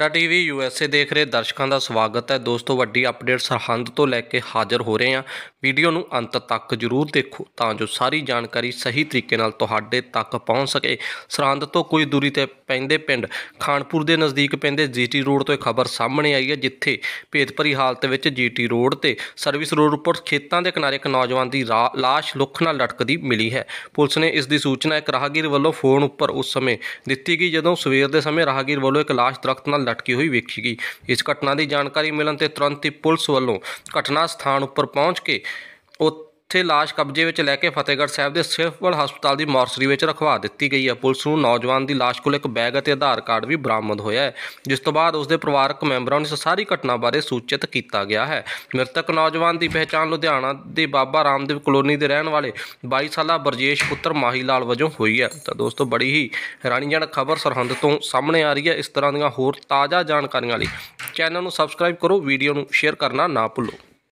ਡਾ TV USA ਦੇਖ ਰਹੇ ਦਰਸ਼ਕਾਂ ਦਾ ਸਵਾਗਤ ਹੈ ਦੋਸਤੋ ਵੱਡੀ ਅਪਡੇਟ ਸਰਹੰਦ ਤੋਂ ਲੈ ਕੇ ਹਾਜ਼ਰ ਹੋ ਰਹੇ ਹਾਂ ਵੀਡੀਓ ਨੂੰ ਅੰਤ ਤੱਕ ਜ਼ਰੂਰ ਦੇਖੋ ਤਾਂ ਜੋ ਸਾਰੀ ਜਾਣਕਾਰੀ ਸਹੀ ਤਰੀਕੇ ਨਾਲ ਤੁਹਾਡੇ ਤੱਕ ਪਹੁੰਚ ਸਕੇ ਸਰਹੰਦ ਤੋਂ ਕੋਈ ਦੂਰੀ ਤੇ ਪੈਂਦੇ ਪਿੰਡ ਖਾਨਪੁਰ ਦੇ ਨਜ਼ਦੀਕ ਪੈਂਦੇ ਜੀਟੀ ਰੋਡ ਤੋਂ ਇਹ ਖਬਰ ਸਾਹਮਣੇ ਆਈ ਹੈ ਜਿੱਥੇ ਭੇਦਭਰੀ ਹਾਲਤ ਵਿੱਚ ਜੀਟੀ ਰੋਡ ਤੇ ਸਰਵਿਸ ਰੋਡ ਉੱਪਰ ਖੇਤਾਂ ਦੇ ਕਿਨਾਰੇ ਇੱਕ ਨੌਜਵਾਨ ਦੀ ਲਾਸ਼ ਲੁੱਖ ਨਾਲ ਲਟਕਦੀ ਮਿਲੀ ਹੈ ਪੁਲਿਸ ਨੇ ਇਸ ਦੀ ਸੂਚਨਾ ਇੱਕ ਰਾਹਗੀਰ ਵੱਲੋਂ ਫੋਨ ਉੱਪਰ ਉਸ ਸਮੇਂ ਦਿੱਤੀ ਗਈ ਜਦੋਂ ਸਵੇਰ ਦੇ ਸਮੇਂ ਰਾਹਗੀਰ ਵੱਲੋਂ ਇੱਕ ਲਾਸ਼ ਦਰਖਤ ਨਾਲ ਲਟਕੀ ਹੋਈ ਵੇਖੀ ਗਈ ਇਸ ਘਟਨਾ ਦੀ ਜਾਣਕਾਰੀ ਮਿਲਣ ਤੇ ਤੁਰੰਤ ਹੀ ਪੁਲਿਸ ਵੱਲੋਂ ਘਟਨਾ ਸਥਾਨ ਉੱਪਰ ਪਹੁੰਚ ਕੇ ਉਹ ਜਿੱਥੇ লাশ ਕਬਜ਼ੇ ਵਿੱਚ ਲੈ ਕੇ ਫਤਿਹਗੜ੍ਹ ਸਾਹਿਬ ਦੇ ਸਿਫਵਲ ਹਸਪਤਾਲ ਦੀ ਮੌਰਸਰੀ ਵਿੱਚ ਰਖਵਾ ਦਿੱਤੀ ਗਈ ਹੈ ਪੁਲਿਸ ਨੂੰ ਨੌਜਵਾਨ ਦੀ লাশ ਕੋਲ ਇੱਕ ਬੈਗ ਅਤੇ ਆਧਾਰ ਕਾਰਡ ਵੀ ਬਰਾਮਦ ਹੋਇਆ ਹੈ ਜਿਸ ਤੋਂ ਬਾਅਦ ਉਸ ਦੇ ਪਰਿਵਾਰਕ ਮੈਂਬਰਾਂ ਨੂੰ ਸਾਰੀ ਘਟਨਾ ਬਾਰੇ ਸੂਚਿਤ ਕੀਤਾ ਗਿਆ ਹੈ ਮ੍ਰਿਤਕ ਨੌਜਵਾਨ ਦੀ ਪਹਿਚਾਣ ਲੁਧਿਆਣਾ ਦੇ ਬਾਬਾ ਰਾਮਦੇਵ ਕਲੋਨੀ ਦੇ ਰਹਿਣ ਵਾਲੇ 22 ਸਾਲਾ ਬਰਜੇਸ਼ ਪੁੱਤਰ ਮਾਹੀ ਲਾਲ ਵਜੋਂ ਹੋਈ ਹੈ ਤਾਂ ਦੋਸਤੋ ਬੜੀ ਹੀ ਹੈਰਾਨੀਜਨਕ ਖਬਰ ਸਰਹੰਦ ਤੋਂ ਸਾਹਮਣੇ ਆ ਰਹੀ ਹੈ ਇਸ ਤਰ੍ਹਾਂ ਦੀਆਂ ਹੋਰ ਤਾਜ਼ਾ ਜਾਣਕਾਰੀਆਂ ਲਈ ਚੈਨਲ ਨੂੰ ਸਬਸਕ੍ਰਾਈਬ ਕਰੋ ਵੀਡੀਓ ਨੂੰ ਸ਼ੇਅਰ ਕਰਨਾ ਨਾ ਭੁੱਲੋ